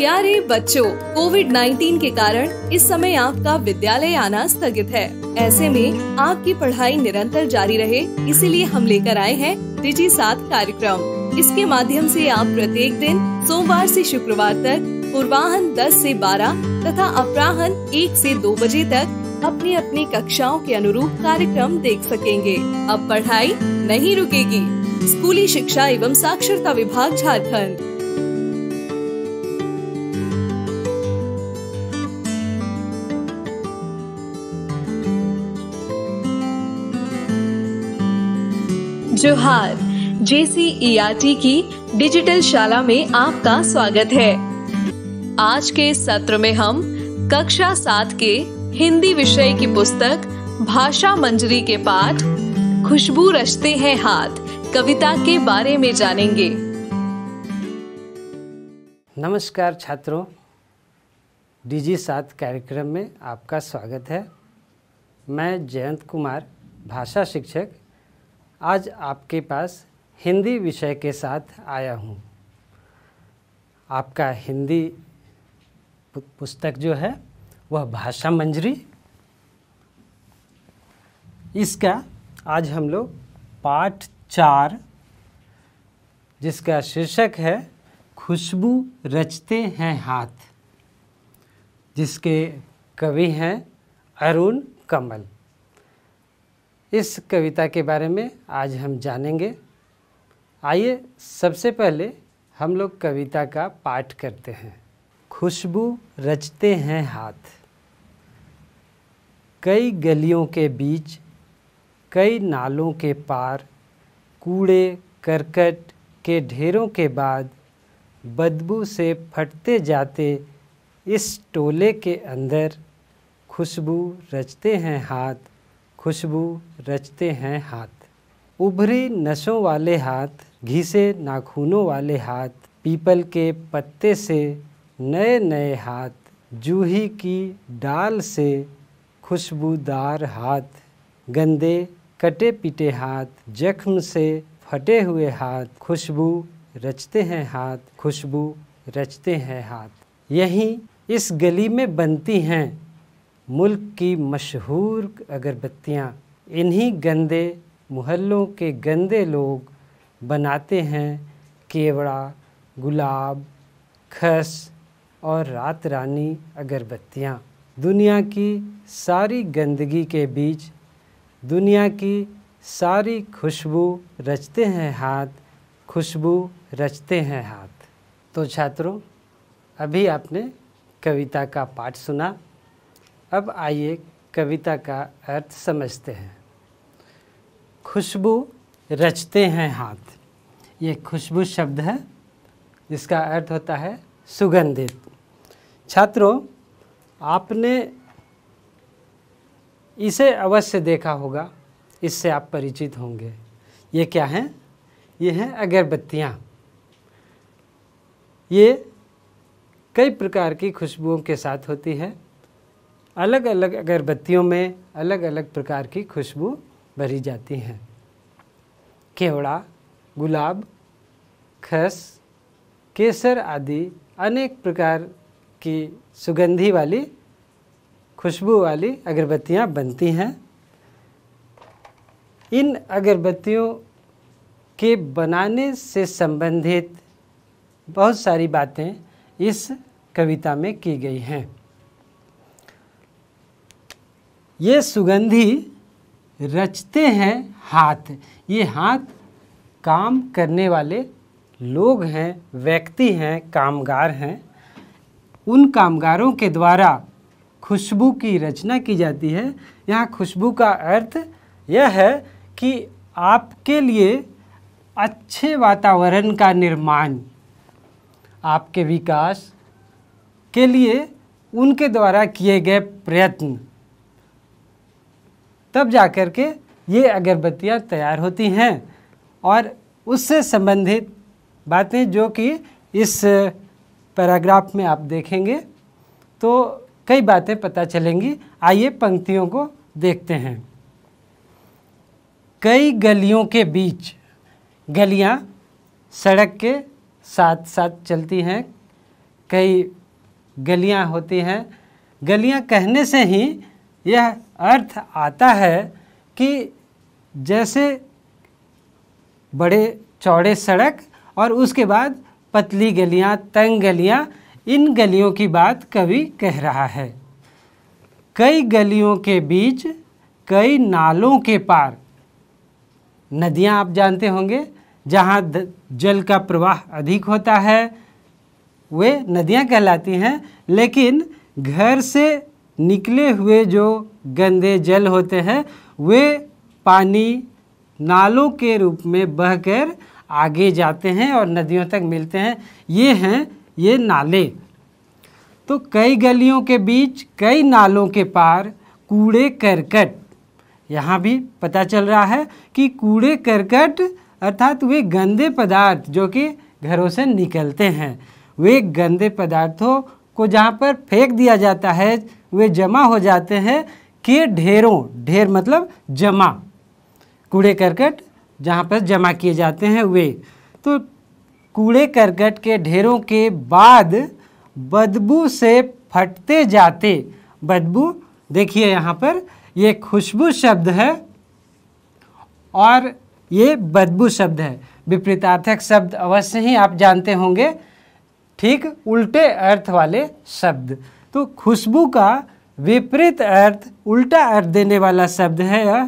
प्यारे बच्चों कोविड 19 के कारण इस समय आपका विद्यालय आना स्थगित है ऐसे में आपकी पढ़ाई निरंतर जारी रहे इसीलिए हम लेकर आए हैं डिजी साथ कार्यक्रम इसके माध्यम से आप प्रत्येक दिन सोमवार से शुक्रवार तक पूर्वाहन 10 से 12 तथा अपराहन 1 से 2 बजे तक अपनी अपनी कक्षाओं के अनुरूप कार्यक्रम देख सकेंगे अब पढ़ाई नहीं रुकेगी स्कूली शिक्षा एवं साक्षरता विभाग झारखंड जोहार जेसीईआरटी की डिजिटल शाला में आपका स्वागत है आज के सत्र में हम कक्षा सात के हिंदी विषय की पुस्तक भाषा मंजरी के पाठ खुशबू रचते हैं हाथ कविता के बारे में जानेंगे नमस्कार छात्रों डीजी सात कार्यक्रम में आपका स्वागत है मैं जयंत कुमार भाषा शिक्षक आज आपके पास हिंदी विषय के साथ आया हूँ आपका हिंदी पुस्तक जो है वह भाषा मंजरी इसका आज हम लोग पाठ चार जिसका शीर्षक है खुशबू रचते हैं हाथ जिसके कवि हैं अरुण कमल इस कविता के बारे में आज हम जानेंगे आइए सबसे पहले हम लोग कविता का पाठ करते हैं खुशबू रचते हैं हाथ कई गलियों के बीच कई नालों के पार कूड़े करकट के ढेरों के बाद बदबू से फटते जाते इस टोले के अंदर खुशबू रचते हैं हाथ खुशबू रचते हैं हाथ उभरी नसों वाले हाथ घिसे नाखूनों वाले हाथ पीपल के पत्ते से नए नए हाथ जूही की डाल से खुशबूदार हाथ गंदे कटे पिटे हाथ जख्म से फटे हुए हाथ खुशबू रचते हैं हाथ खुशबू रचते हैं हाथ यहीं इस गली में बनती हैं मुल्क की मशहूर अगरबत्तियाँ इन्हीं गंदे महल्लों के गंदे लोग बनाते हैं केवड़ा गुलाब खस और रात रानी अगरबत्तियाँ दुनिया की सारी गंदगी के बीच दुनिया की सारी खुशबू रचते हैं हाथ खुशबू रचते हैं हाथ तो छात्रों अभी आपने कविता का पाठ सुना अब आइए कविता का अर्थ समझते हैं खुशबू रचते हैं हाथ ये खुशबू शब्द है जिसका अर्थ होता है सुगंधित छात्रों आपने इसे अवश्य देखा होगा इससे आप परिचित होंगे ये क्या हैं ये हैं अगरबत्तियाँ ये कई प्रकार की खुशबुओं के साथ होती है अलग अलग अगरबत्तियों में अलग अलग प्रकार की खुशबू भरी जाती हैं केवड़ा गुलाब खस केसर आदि अनेक प्रकार की सुगंधी वाली खुशबू वाली अगरबत्तियाँ बनती हैं इन अगरबत्तियों के बनाने से संबंधित बहुत सारी बातें इस कविता में की गई हैं ये सुगंधी रचते हैं हाथ ये हाथ काम करने वाले लोग हैं व्यक्ति हैं कामगार हैं उन कामगारों के द्वारा खुशबू की रचना की जाती है यहाँ खुशबू का अर्थ यह है कि आपके लिए अच्छे वातावरण का निर्माण आपके विकास के लिए उनके द्वारा किए गए प्रयत्न तब जा कर के ये अगरबत्तियाँ तैयार होती हैं और उससे संबंधित बातें जो कि इस पैराग्राफ में आप देखेंगे तो कई बातें पता चलेंगी आइए पंक्तियों को देखते हैं कई गलियों के बीच गलियां सड़क के साथ साथ चलती हैं कई गलियां होती हैं गलियां कहने से ही यह अर्थ आता है कि जैसे बड़े चौड़े सड़क और उसके बाद पतली गलियां, तंग गलियां, इन गलियों की बात कवि कह रहा है कई गलियों के बीच कई नालों के पार नदियां आप जानते होंगे जहां जल का प्रवाह अधिक होता है वे नदियां कहलाती हैं लेकिन घर से निकले हुए जो गंदे जल होते हैं वे पानी नालों के रूप में बहकर आगे जाते हैं और नदियों तक मिलते हैं ये हैं ये नाले तो कई गलियों के बीच कई नालों के पार कूड़े करकट यहाँ भी पता चल रहा है कि कूड़े करकट अर्थात वे गंदे पदार्थ जो कि घरों से निकलते हैं वे गंदे पदार्थों को जहाँ पर फेंक दिया जाता है वे जमा हो जाते हैं के ढेरों ढेर मतलब जमा कूड़े करकट जहाँ पर जमा किए जाते हैं वे तो कूड़े करकट के ढेरों के बाद बदबू से फटते जाते बदबू देखिए यहाँ पर ये खुशबू शब्द है और ये बदबू शब्द है विपरीतार्थक शब्द अवश्य ही आप जानते होंगे ठीक उल्टे अर्थ वाले शब्द तो खुशबू का विपरीत अर्थ उल्टा अर्थ देने वाला शब्द है यह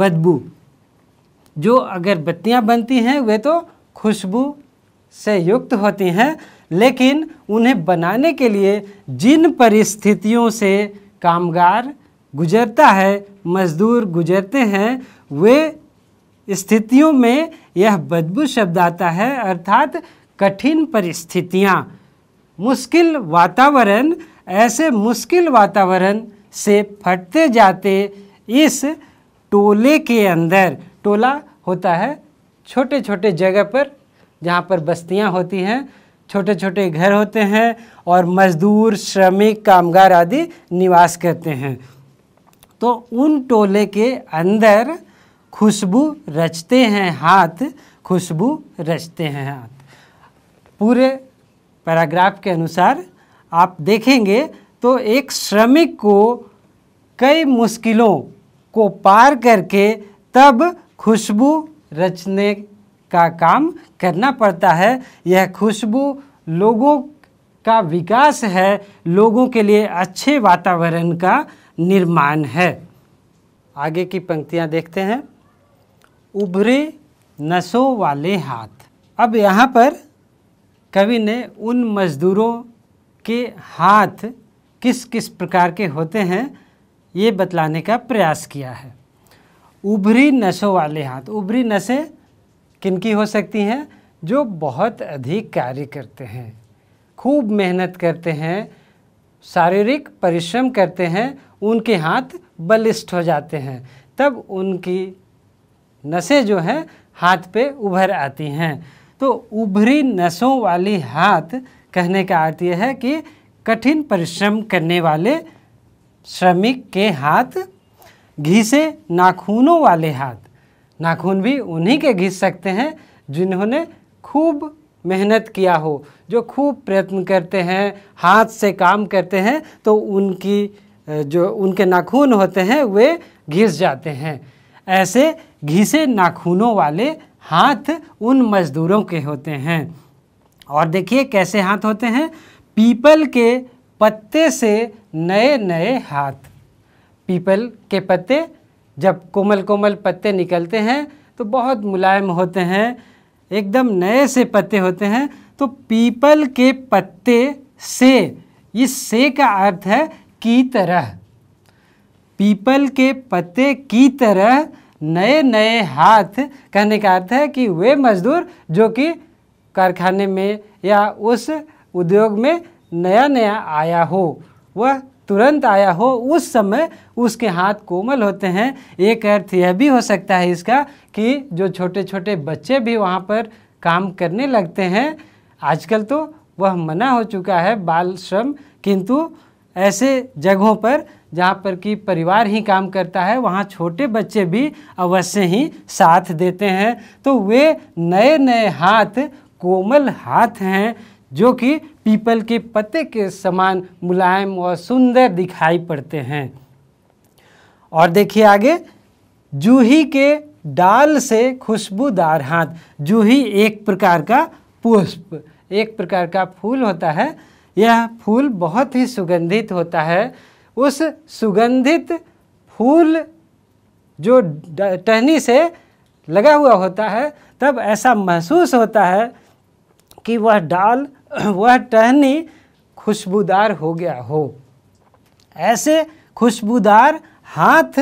बदबू जो अगर बत्तियां बनती हैं वे तो खुशबू से युक्त होती हैं लेकिन उन्हें बनाने के लिए जिन परिस्थितियों से कामगार गुजरता है मजदूर गुजरते हैं वे स्थितियों में यह बदबू शब्द आता है अर्थात कठिन परिस्थितियाँ मुश्किल वातावरण ऐसे मुश्किल वातावरण से फटते जाते इस टोले के अंदर टोला होता है छोटे छोटे जगह पर जहाँ पर बस्तियाँ होती हैं छोटे छोटे घर होते हैं और मजदूर श्रमिक कामगार आदि निवास करते हैं तो उन टोले के अंदर खुशबू रचते हैं हाथ खुशबू रचते हैं हाथ पूरे पैराग्राफ के अनुसार आप देखेंगे तो एक श्रमिक को कई मुश्किलों को पार करके तब खुशबू रचने का काम करना पड़ता है यह खुशबू लोगों का विकास है लोगों के लिए अच्छे वातावरण का निर्माण है आगे की पंक्तियां देखते हैं उभरे नसों वाले हाथ अब यहाँ पर कवि ने उन मजदूरों के हाथ किस किस प्रकार के होते हैं ये बतलाने का प्रयास किया है उभरी नसों वाले हाथ उभरी नसें किनकी हो सकती हैं जो बहुत अधिक कार्य करते हैं खूब मेहनत करते हैं शारीरिक परिश्रम करते हैं उनके हाथ बलिष्ठ हो जाते हैं तब उनकी नसें जो हैं हाथ पे उभर आती हैं तो उभरी नसों वाली हाथ कहने का अर्थ यह है कि कठिन परिश्रम करने वाले श्रमिक के हाथ घिसे नाखूनों वाले हाथ नाखून भी उन्हीं के घिस सकते हैं जिन्होंने खूब मेहनत किया हो जो खूब प्रयत्न करते हैं हाथ से काम करते हैं तो उनकी जो उनके नाखून होते हैं वे घिस जाते हैं ऐसे घिसे नाखूनों वाले हाथ उन मजदूरों के होते हैं और देखिए कैसे हाथ होते हैं पीपल के पत्ते से नए नए हाथ पीपल के पत्ते जब कोमल कोमल पत्ते निकलते हैं तो बहुत मुलायम होते हैं एकदम नए से पत्ते होते हैं तो पीपल के पत्ते से इस से का अर्थ है की तरह पीपल के पत्ते की तरह नए नए हाथ कहने का अर्थ है कि वे मजदूर जो कि कारखाने में या उस उद्योग में नया नया आया हो वह तुरंत आया हो उस समय उसके हाथ कोमल होते हैं एक अर्थ यह भी हो सकता है इसका कि जो छोटे छोटे बच्चे भी वहाँ पर काम करने लगते हैं आजकल तो वह मना हो चुका है बाल श्रम किंतु ऐसे जगहों पर जहाँ पर कि परिवार ही काम करता है वहाँ छोटे बच्चे भी अवश्य ही साथ देते हैं तो वे नए नए हाथ कोमल हाथ हैं जो कि पीपल के पत्ते के समान मुलायम और सुंदर दिखाई पड़ते हैं और देखिए आगे जूही के डाल से खुशबूदार हाथ जूही एक प्रकार का पुष्प एक प्रकार का फूल होता है यह फूल बहुत ही सुगंधित होता है उस सुगंधित फूल जो टहनी से लगा हुआ होता है तब ऐसा महसूस होता है कि वह डाल वह टहनी खुशबूदार हो गया हो ऐसे खुशबूदार हाथ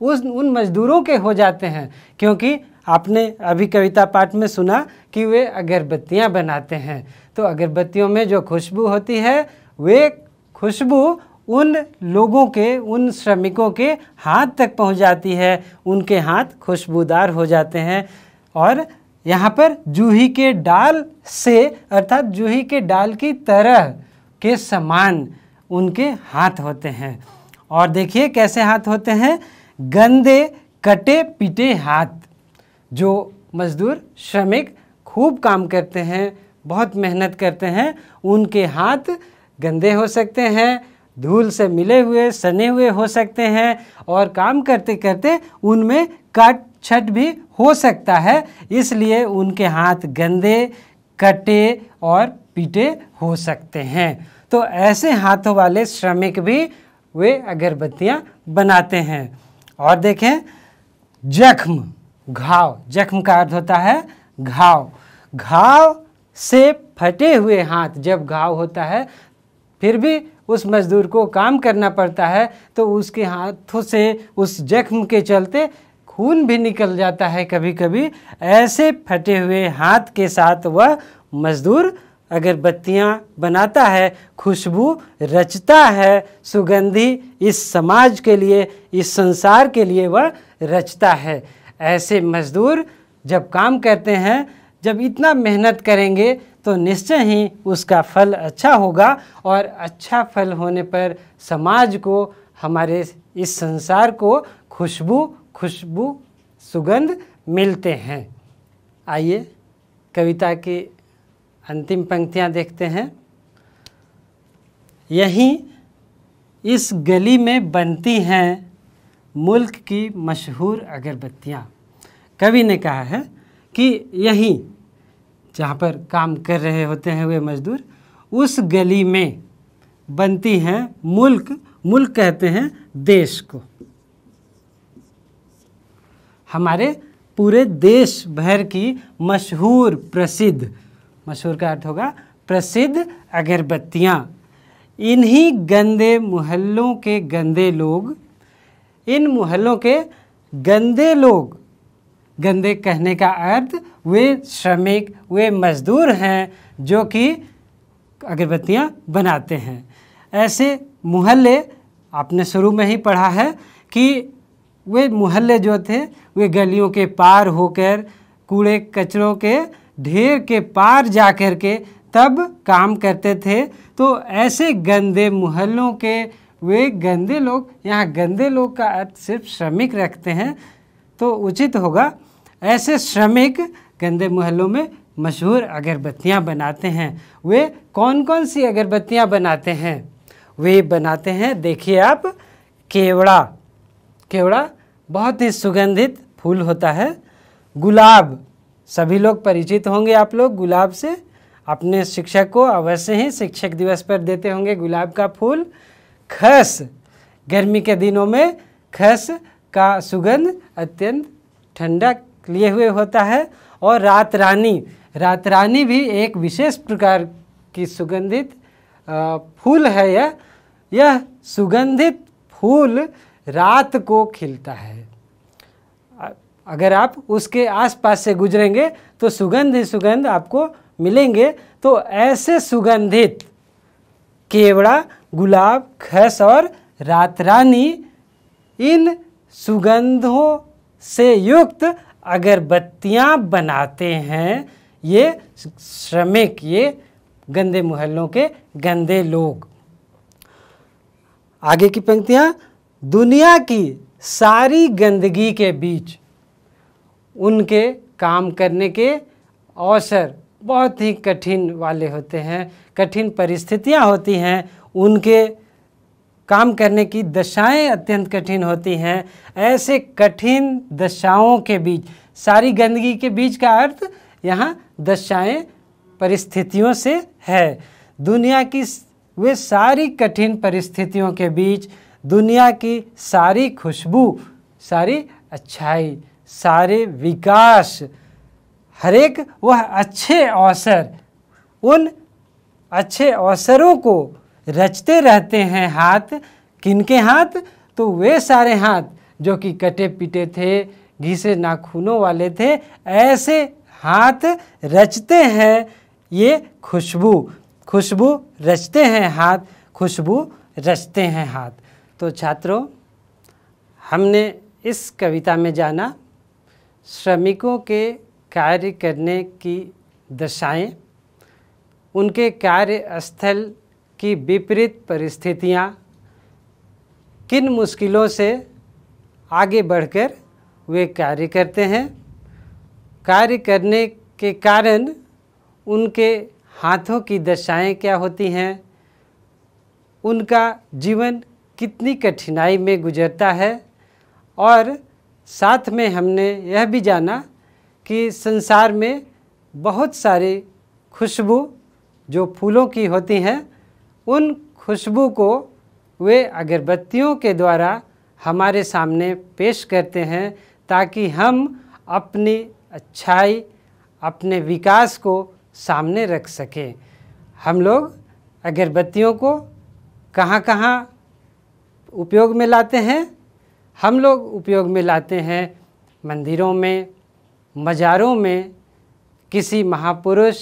उस उन मजदूरों के हो जाते हैं क्योंकि आपने अभी कविता पाठ में सुना कि वे अगरबत्तियाँ बनाते हैं तो अगरबत्तियों में जो खुशबू होती है वे खुशबू उन लोगों के उन श्रमिकों के हाथ तक पहुंच जाती है उनके हाथ खुशबूदार हो जाते हैं और यहाँ पर जूही के डाल से अर्थात जूही के डाल की तरह के समान उनके हाथ होते हैं और देखिए कैसे हाथ होते हैं गंदे कटे पिटे हाथ जो मजदूर श्रमिक खूब काम करते हैं बहुत मेहनत करते हैं उनके हाथ गंदे हो सकते हैं धूल से मिले हुए सने हुए हो सकते हैं और काम करते करते उनमें काट छट भी हो सकता है इसलिए उनके हाथ गंदे कटे और पीटे हो सकते हैं तो ऐसे हाथों वाले श्रमिक भी वे अगरबत्तियाँ बनाते हैं और देखें जख्म घाव जख्म का अर्थ होता है घाव घाव से फटे हुए हाथ जब घाव होता है फिर भी उस मजदूर को काम करना पड़ता है तो उसके हाथों से उस जख्म के चलते खून भी निकल जाता है कभी कभी ऐसे फटे हुए हाथ के साथ वह मजदूर अगरबत्तियाँ बनाता है खुशबू रचता है सुगंधी इस समाज के लिए इस संसार के लिए वह रचता है ऐसे मजदूर जब काम करते हैं जब इतना मेहनत करेंगे तो निश्चय ही उसका फल अच्छा होगा और अच्छा फल होने पर समाज को हमारे इस संसार को खुशबू खुशबू सुगंध मिलते हैं आइए कविता की अंतिम पंक्तियां देखते हैं यहीं इस गली में बनती हैं मुल्क की मशहूर अगरबत्तियाँ कवि ने कहा है कि यहीं जहाँ पर काम कर रहे होते हैं वे मजदूर उस गली में बनती हैं मुल्क मुल्क कहते हैं देश को हमारे पूरे देश भर की मशहूर प्रसिद्ध मशहूर का अर्थ होगा प्रसिद्ध अगरबत्तियाँ इन्हीं गंदे मोहल्लों के गंदे लोग इन मोहल्लों के गंदे लोग गंदे कहने का अर्थ वे श्रमिक वे मजदूर हैं जो कि अगरबत्तियाँ बनाते हैं ऐसे मोहल्ले आपने शुरू में ही पढ़ा है कि वे मोहल्ले जो थे वे गलियों के पार होकर कूड़े कचरों के ढेर के पार जा कर के तब काम करते थे तो ऐसे गंदे मोहल्लों के वे गंदे लोग यहाँ गंदे लोग का अर्थ सिर्फ श्रमिक रखते हैं तो उचित होगा ऐसे श्रमिक गंदे मोहल्लों में मशहूर अगरबत्तियाँ बनाते हैं वे कौन कौन सी अगरबत्तियाँ बनाते हैं वे बनाते हैं देखिए आप केवड़ा केवड़ा बहुत ही सुगंधित फूल होता है गुलाब सभी लोग परिचित होंगे आप लोग गुलाब से अपने शिक्षक को अवश्य ही शिक्षक दिवस पर देते होंगे गुलाब का फूल खस गर्मी के दिनों में खस का सुगंध अत्यंत ठंडा लिए हुए होता है और रात रानी रात रानी भी एक विशेष प्रकार की सुगंधित फूल है यह यह सुगंधित फूल रात को खिलता है अगर आप उसके आसपास से गुजरेंगे तो सुगंध ही सुगंध आपको मिलेंगे तो ऐसे सुगंधित केवड़ा गुलाब खस और रातरानी इन सुगंधों से युक्त अगरबत्तियाँ बनाते हैं ये श्रमिक ये गंदे मोहल्लों के गंदे लोग आगे की पंक्तियाँ दुनिया की सारी गंदगी के बीच उनके काम करने के अवसर बहुत ही कठिन वाले होते हैं कठिन परिस्थितियां होती हैं उनके काम करने की दशाएं अत्यंत कठिन होती हैं ऐसे कठिन दशाओं के बीच सारी गंदगी के बीच का अर्थ यहाँ दशाएं परिस्थितियों से है दुनिया की वे सारी कठिन परिस्थितियों के बीच दुनिया की सारी खुशबू सारी अच्छाई सारे विकास हरेक वह अच्छे अवसर उन अच्छे अवसरों को रचते रहते हैं हाथ किनके हाथ तो वे सारे हाथ जो कि कटे पिटे थे घिसे नाखूनों वाले थे ऐसे हाथ रचते हैं ये खुशबू खुशबू रचते हैं हाथ खुशबू रचते हैं हाथ तो छात्रों हमने इस कविता में जाना श्रमिकों के कार्य करने की दशाएं, उनके कार्यस्थल की विपरीत परिस्थितियां, किन मुश्किलों से आगे बढ़कर वे कार्य करते हैं कार्य करने के कारण उनके हाथों की दशाएं क्या होती हैं उनका जीवन कितनी कठिनाई में गुजरता है और साथ में हमने यह भी जाना कि संसार में बहुत सारी खुशबू जो फूलों की होती हैं उन खुशबू को वे अगरबत्तियों के द्वारा हमारे सामने पेश करते हैं ताकि हम अपनी अच्छाई अपने विकास को सामने रख सकें हम लोग अगरबत्तियों को कहाँ कहाँ उपयोग में लाते हैं हम लोग उपयोग में लाते हैं मंदिरों में मज़ारों में किसी महापुरुष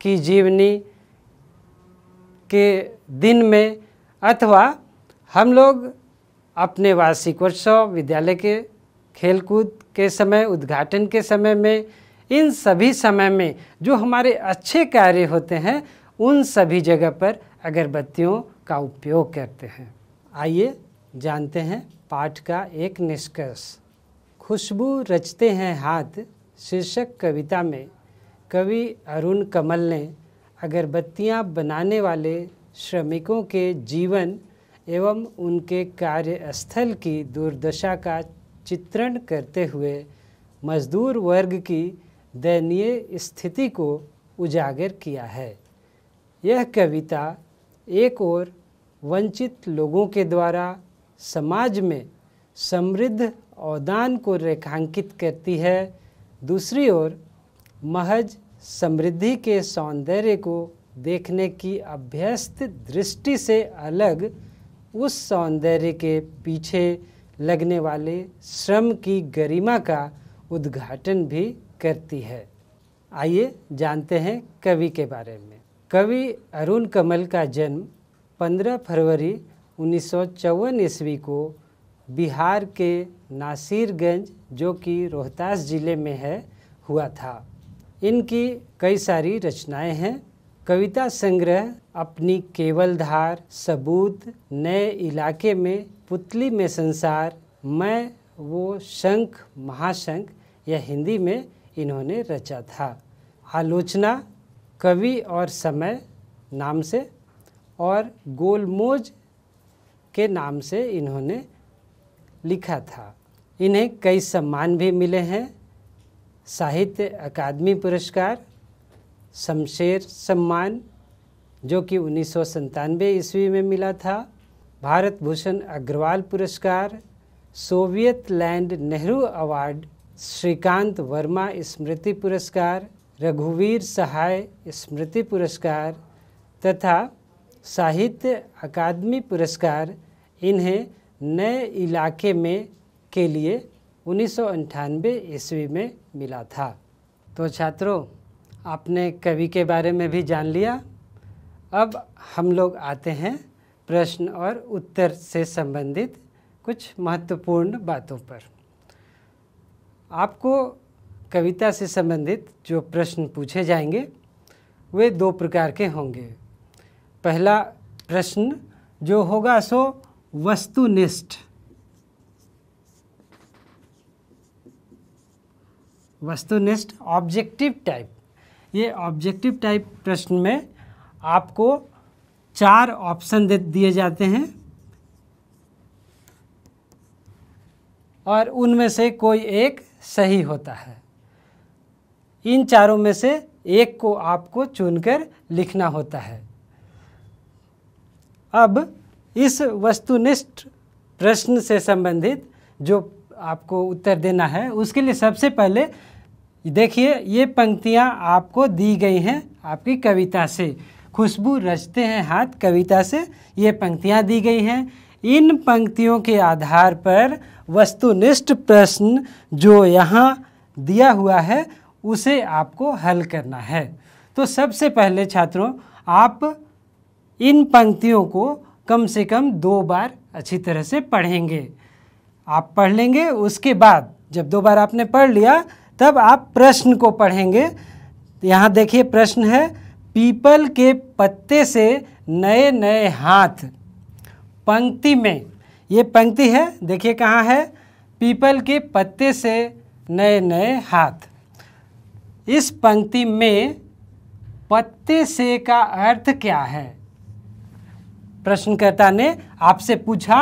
की जीवनी के दिन में अथवा हम लोग अपने वार्षिक उत्सव विद्यालय के खेलकूद के समय उद्घाटन के समय में इन सभी समय में जो हमारे अच्छे कार्य होते हैं उन सभी जगह पर अगरबत्तियों का उपयोग करते हैं आइए जानते हैं पाठ का एक निष्कर्ष खुशबू रचते हैं हाथ शीर्षक कविता में कवि अरुण कमल ने अगरबत्तियाँ बनाने वाले श्रमिकों के जीवन एवं उनके कार्यस्थल की दुर्दशा का चित्रण करते हुए मजदूर वर्ग की दयनीय स्थिति को उजागर किया है यह कविता एक और वंचित लोगों के द्वारा समाज में समृद्ध अवदान को रेखांकित करती है दूसरी ओर महज समृद्धि के सौंदर्य को देखने की अभ्यस्त दृष्टि से अलग उस सौंदर्य के पीछे लगने वाले श्रम की गरिमा का उद्घाटन भी करती है आइए जानते हैं कवि के बारे में कवि अरुण कमल का जन्म 15 फरवरी उन्नीस ईस्वी को बिहार के नासिरगंज जो कि रोहतास ज़िले में है हुआ था इनकी कई सारी रचनाएं हैं कविता संग्रह अपनी केवल धार सबूत नए इलाके में पुतली में संसार मैं वो शंख महाशंख या हिंदी में इन्होंने रचा था आलोचना कवि और समय नाम से और गोलमोज के नाम से इन्होंने लिखा था इन्हें कई सम्मान भी मिले हैं साहित्य अकादमी पुरस्कार शमशेर सम्मान जो कि उन्नीस ईस्वी में मिला था भारत भूषण अग्रवाल पुरस्कार Soviet Land Nehru award Shrikant Verma स्मृति पुरस्कार रघुवीर सहाय स्मृति पुरस्कार तथा साहित्य अकादमी पुरस्कार इन्हें नए इलाके में के लिए उन्नीस ईस्वी में मिला था तो छात्रों आपने कवि के बारे में भी जान लिया अब हम लोग आते हैं प्रश्न और उत्तर से संबंधित कुछ महत्वपूर्ण बातों पर आपको कविता से संबंधित जो प्रश्न पूछे जाएंगे वे दो प्रकार के होंगे पहला प्रश्न जो होगा सो वस्तुनिष्ठ वस्तुनिष्ठ ऑब्जेक्टिव टाइप ये ऑब्जेक्टिव टाइप प्रश्न में आपको चार ऑप्शन दे दिए जाते हैं और उनमें से कोई एक सही होता है इन चारों में से एक को आपको चुनकर लिखना होता है अब इस वस्तुनिष्ठ प्रश्न से संबंधित जो आपको उत्तर देना है उसके लिए सबसे पहले देखिए ये पंक्तियाँ आपको दी गई हैं आपकी कविता से खुशबू रचते हैं हाथ कविता से ये पंक्तियाँ दी गई हैं इन पंक्तियों के आधार पर वस्तुनिष्ठ प्रश्न जो यहाँ दिया हुआ है उसे आपको हल करना है तो सबसे पहले छात्रों आप इन पंक्तियों को कम से कम दो बार अच्छी तरह से पढ़ेंगे आप पढ़ लेंगे उसके बाद जब दो बार आपने पढ़ लिया तब आप प्रश्न को पढ़ेंगे यहाँ देखिए प्रश्न है पीपल के पत्ते से नए नए हाथ पंक्ति में ये पंक्ति है देखिए कहाँ है पीपल के पत्ते से नए नए हाथ इस पंक्ति में पत्ते से का अर्थ क्या है प्रश्नकर्ता ने आपसे पूछा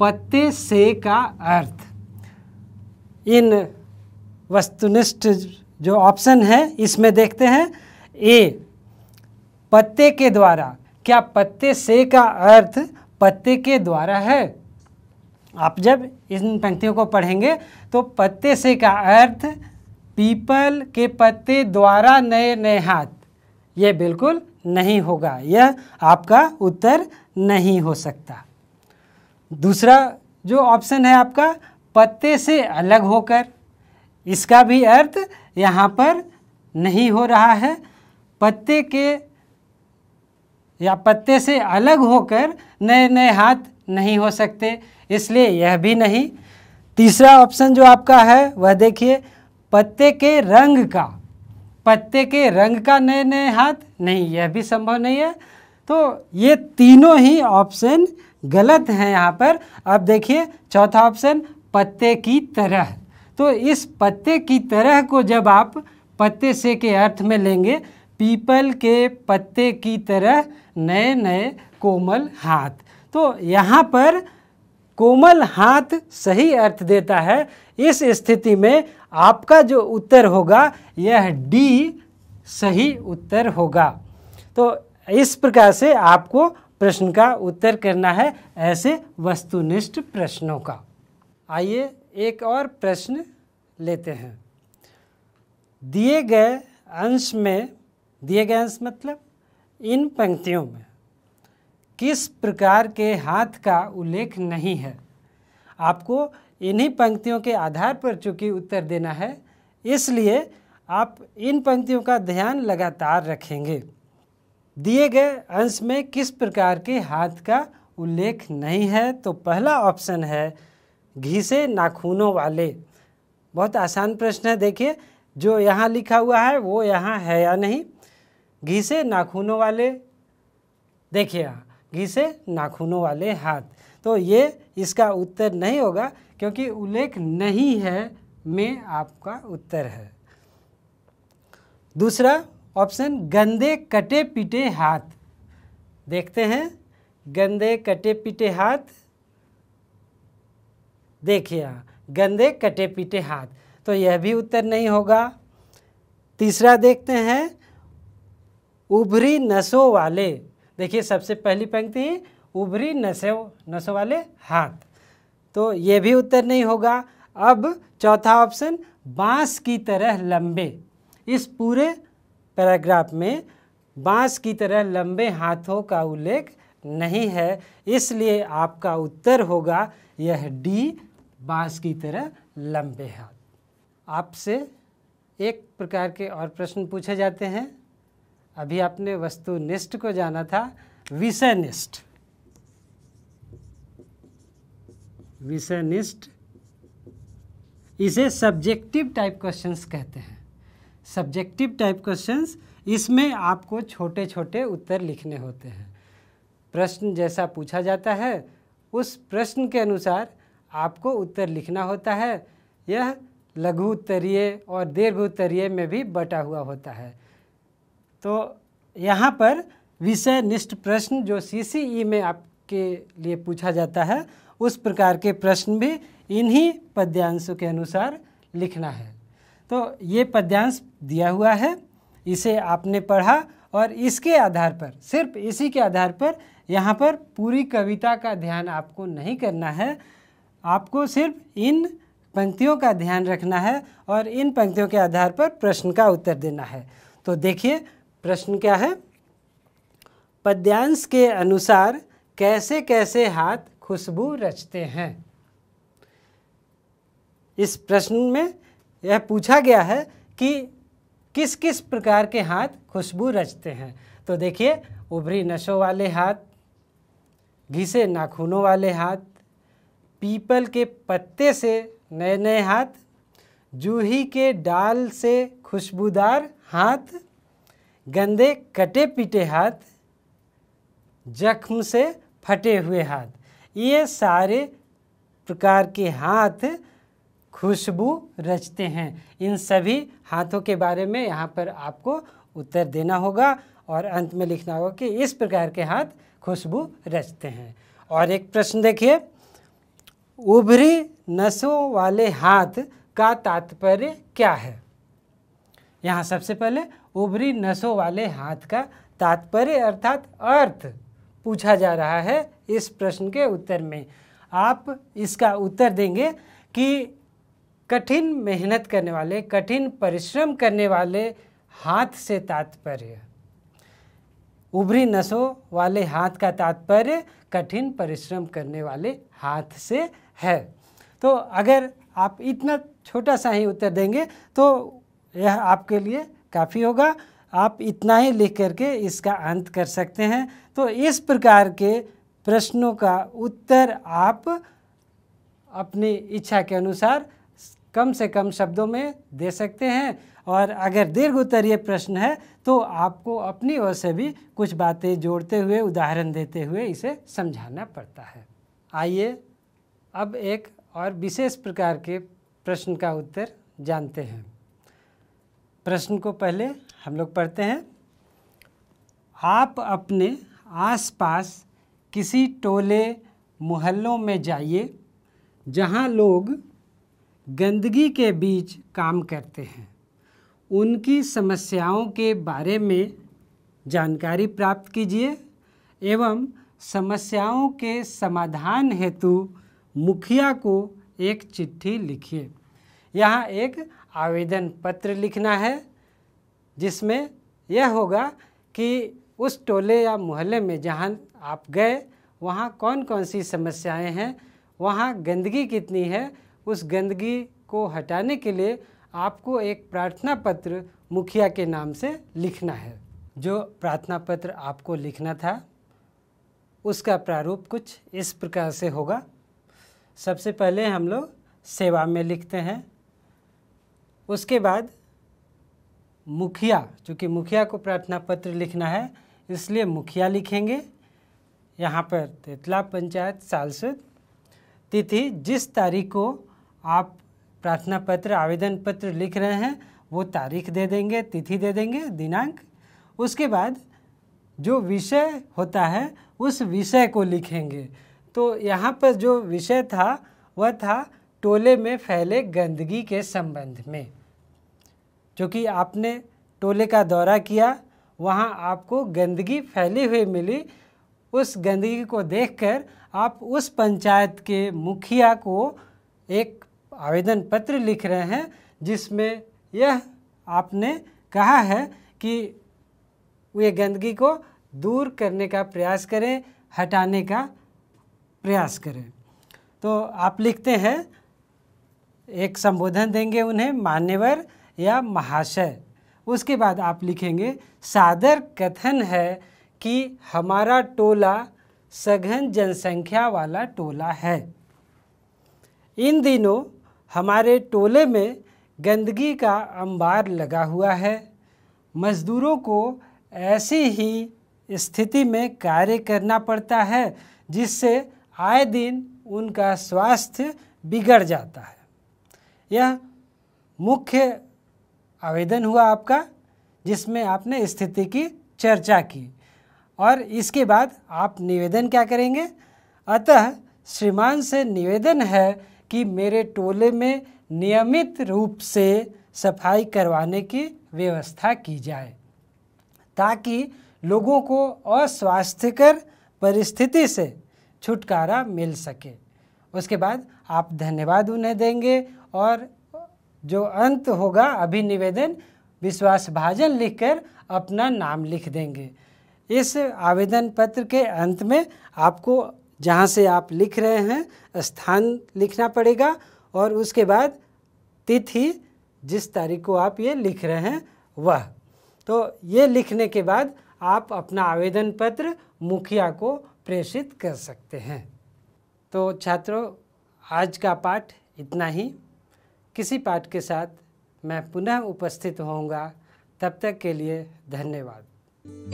पत्ते से का अर्थ इन वस्तुनिष्ठ जो ऑप्शन है इसमें देखते हैं ए पत्ते के द्वारा क्या पत्ते से का अर्थ पत्ते के द्वारा है आप जब इन पंक्तियों को पढ़ेंगे तो पत्ते से का अर्थ पीपल के पत्ते द्वारा नए नए हाथ ये बिल्कुल नहीं होगा यह आपका उत्तर नहीं हो सकता दूसरा जो ऑप्शन है आपका पत्ते से अलग होकर इसका भी अर्थ यहाँ पर नहीं हो रहा है पत्ते के या पत्ते से अलग होकर नए नए हाथ नहीं हो सकते इसलिए यह भी नहीं तीसरा ऑप्शन जो आपका है वह देखिए पत्ते के रंग का पत्ते के रंग का नए नए हाथ नहीं यह भी संभव नहीं है तो ये तीनों ही ऑप्शन गलत हैं यहाँ पर अब देखिए चौथा ऑप्शन पत्ते की तरह तो इस पत्ते की तरह को जब आप पत्ते से के अर्थ में लेंगे पीपल के पत्ते की तरह नए नए कोमल हाथ तो यहाँ पर कोमल हाथ सही अर्थ देता है इस स्थिति में आपका जो उत्तर होगा यह डी सही उत्तर होगा तो इस प्रकार से आपको प्रश्न का उत्तर करना है ऐसे वस्तुनिष्ठ प्रश्नों का आइए एक और प्रश्न लेते हैं दिए गए अंश में दिए गए अंश मतलब इन पंक्तियों में किस प्रकार के हाथ का उल्लेख नहीं है आपको इन्हीं पंक्तियों के आधार पर चूँकि उत्तर देना है इसलिए आप इन पंक्तियों का ध्यान लगातार रखेंगे दिए गए अंश में किस प्रकार के हाथ का उल्लेख नहीं है तो पहला ऑप्शन है घिसे नाखूनों वाले बहुत आसान प्रश्न है देखिए जो यहाँ लिखा हुआ है वो यहाँ है या नहीं घिसे नाखूनों वाले देखिए घिसे नाखूनों वाले हाथ तो ये इसका उत्तर नहीं होगा क्योंकि उल्लेख नहीं है में आपका उत्तर है दूसरा ऑप्शन गंदे कटे पीटे हाथ देखते हैं गंदे कटे पीटे हाथ देखिए गंदे कटे पीटे हाथ तो यह भी उत्तर नहीं होगा तीसरा देखते हैं उभरी नसों वाले देखिए सबसे पहली पंक्ति उभरी नसेव नसों वाले हाथ तो ये भी उत्तर नहीं होगा अब चौथा ऑप्शन बांस की तरह लंबे इस पूरे पैराग्राफ में बांस की तरह लंबे हाथों का उल्लेख नहीं है इसलिए आपका उत्तर होगा यह डी बांस की तरह लंबे हाथ आपसे एक प्रकार के और प्रश्न पूछे जाते हैं अभी आपने निष्ठ को जाना था विषयनिष्ठ विषयनिष्ठ इसे सब्जेक्टिव टाइप क्वेश्चंस कहते हैं सब्जेक्टिव टाइप क्वेश्चंस इसमें आपको छोटे छोटे उत्तर लिखने होते हैं प्रश्न जैसा पूछा जाता है उस प्रश्न के अनुसार आपको उत्तर लिखना होता है यह लघु उत्तरीय और दीर्घ उत्तरीय में भी बटा हुआ होता है तो यहाँ पर विषय निष्ठ प्रश्न जो सीसीई e में आपके लिए पूछा जाता है उस प्रकार के प्रश्न भी इन्हीं पद्यांशों के अनुसार लिखना है तो ये पद्यांश दिया हुआ है इसे आपने पढ़ा और इसके आधार पर सिर्फ इसी के आधार पर यहाँ पर पूरी कविता का ध्यान आपको नहीं करना है आपको सिर्फ इन पंक्तियों का ध्यान रखना है और इन पंक्तियों के आधार पर प्रश्न का उत्तर देना है तो देखिए प्रश्न क्या है पद्यांश के अनुसार कैसे कैसे हाथ खुशबू रचते हैं इस प्रश्न में यह पूछा गया है कि किस किस प्रकार के हाथ खुशबू रचते हैं तो देखिए उभरी नशों वाले हाथ घिसे नाखूनों वाले हाथ पीपल के पत्ते से नए नए हाथ जूही के डाल से खुशबूदार हाथ गंदे कटे पीटे हाथ जख्म से फटे हुए हाथ ये सारे प्रकार के हाथ खुशबू रचते हैं इन सभी हाथों के बारे में यहाँ पर आपको उत्तर देना होगा और अंत में लिखना होगा कि इस प्रकार के हाथ खुशबू रचते हैं और एक प्रश्न देखिए उभरी नसों वाले हाथ का तात्पर्य क्या है यहाँ सबसे पहले उभरी नसों वाले हाथ का तात्पर्य अर्थात अर्थ पूछा जा रहा है इस प्रश्न के उत्तर में आप इसका उत्तर देंगे कि कठिन मेहनत करने वाले कठिन परिश्रम करने वाले हाथ से तात्पर्य उभरी नसों वाले हाथ का तात्पर्य कठिन परिश्रम करने वाले हाथ से है तो अगर आप इतना छोटा सा ही उत्तर देंगे तो यह आपके लिए काफ़ी होगा आप इतना ही लिख करके इसका अंत कर सकते हैं तो इस प्रकार के प्रश्नों का उत्तर आप अपनी इच्छा के अनुसार कम से कम शब्दों में दे सकते हैं और अगर दीर्घ उत्तरीय प्रश्न है तो आपको अपनी ओर से भी कुछ बातें जोड़ते हुए उदाहरण देते हुए इसे समझाना पड़ता है आइए अब एक और विशेष प्रकार के प्रश्न का उत्तर जानते हैं प्रश्न को पहले हम लोग पढ़ते हैं आप अपने आसपास किसी टोले मोहल्लों में जाइए जहां लोग गंदगी के बीच काम करते हैं उनकी समस्याओं के बारे में जानकारी प्राप्त कीजिए एवं समस्याओं के समाधान हेतु मुखिया को एक चिट्ठी लिखिए यहाँ एक आवेदन पत्र लिखना है जिसमें यह होगा कि उस टोले या मोहल्ले में जहाँ आप गए वहाँ कौन कौन सी समस्याएं हैं वहाँ गंदगी कितनी है उस गंदगी को हटाने के लिए आपको एक प्रार्थना पत्र मुखिया के नाम से लिखना है जो प्रार्थना पत्र आपको लिखना था उसका प्रारूप कुछ इस प्रकार से होगा सबसे पहले हम लोग सेवा में लिखते हैं उसके बाद मुखिया चूँकि मुखिया को प्रार्थना पत्र लिखना है इसलिए मुखिया लिखेंगे यहाँ पर तेतला पंचायत सालसद तिथि जिस तारीख को आप प्रार्थना पत्र आवेदन पत्र लिख रहे हैं वो तारीख दे देंगे तिथि दे देंगे दिनांक उसके बाद जो विषय होता है उस विषय को लिखेंगे तो यहाँ पर जो विषय था वह था टोले में फैले गंदगी के संबंध में क्योंकि आपने टोले का दौरा किया वहाँ आपको गंदगी फैली हुई मिली उस गंदगी को देखकर आप उस पंचायत के मुखिया को एक आवेदन पत्र लिख रहे हैं जिसमें यह आपने कहा है कि वे गंदगी को दूर करने का प्रयास करें हटाने का प्रयास करें तो आप लिखते हैं एक संबोधन देंगे उन्हें मान्यवर या महाशय उसके बाद आप लिखेंगे सादर कथन है कि हमारा टोला सघन जनसंख्या वाला टोला है इन दिनों हमारे टोले में गंदगी का अंबार लगा हुआ है मज़दूरों को ऐसी ही स्थिति में कार्य करना पड़ता है जिससे आए दिन उनका स्वास्थ्य बिगड़ जाता है यह मुख्य आवेदन हुआ आपका जिसमें आपने स्थिति की चर्चा की और इसके बाद आप निवेदन क्या करेंगे अतः श्रीमान से निवेदन है कि मेरे टोले में नियमित रूप से सफाई करवाने की व्यवस्था की जाए ताकि लोगों को अस्वास्थ्यकर परिस्थिति से छुटकारा मिल सके उसके बाद आप धन्यवाद उन्हें देंगे और जो अंत होगा अभिनिवेदन विश्वास भाजन लिखकर अपना नाम लिख देंगे इस आवेदन पत्र के अंत में आपको जहाँ से आप लिख रहे हैं स्थान लिखना पड़ेगा और उसके बाद तिथि जिस तारीख को आप ये लिख रहे हैं वह तो ये लिखने के बाद आप अपना आवेदन पत्र मुखिया को प्रेषित कर सकते हैं तो छात्रों आज का पाठ इतना ही किसी पाठ के साथ मैं पुनः उपस्थित होऊंगा तब तक के लिए धन्यवाद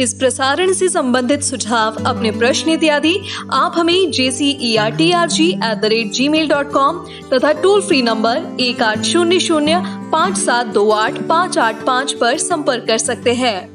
इस प्रसारण से संबंधित सुझाव अपने प्रश्न इत्यादि आप हमें J C R T R G at the rate G mail dot com तथा टोल फ्री नंबर एक आठ शून्य शून्य पाँच सात दो आठ पाँच आठ पाँच पर संपर्क कर सकते हैं